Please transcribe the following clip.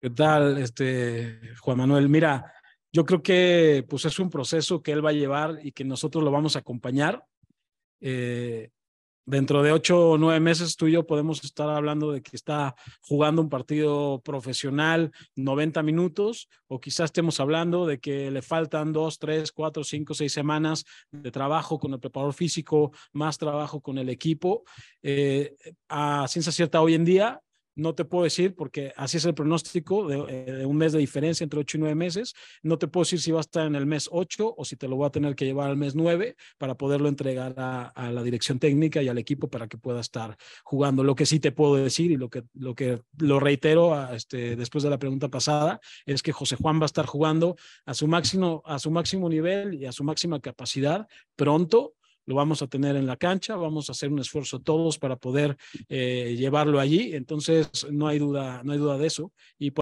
¿Qué tal, este, Juan Manuel? Mira, yo creo que pues es un proceso que él va a llevar y que nosotros lo vamos a acompañar. Eh, dentro de ocho o nueve meses tú y yo podemos estar hablando de que está jugando un partido profesional 90 minutos o quizás estemos hablando de que le faltan dos, tres, cuatro, cinco, seis semanas de trabajo con el preparador físico, más trabajo con el equipo. Eh, a ciencia cierta hoy en día no te puedo decir, porque así es el pronóstico eh, de, un mes de diferencia entre ocho y nueve meses, no te puedo decir si va a estar en el mes ocho o si te lo voy a tener que llevar al mes 9 para poderlo entregar a, la dirección técnica y al equipo para que pueda estar jugando. Lo que sí te puedo decir y lo que lo, que, lo reitero este, después de la pregunta pasada es que José Juan va a estar jugando a su máximo, a su máximo nivel y a su máxima capacidad pronto lo vamos a tener en la cancha, vamos a hacer un esfuerzo todos para poder eh, llevarlo allí, entonces no hay duda, no hay duda de eso. Y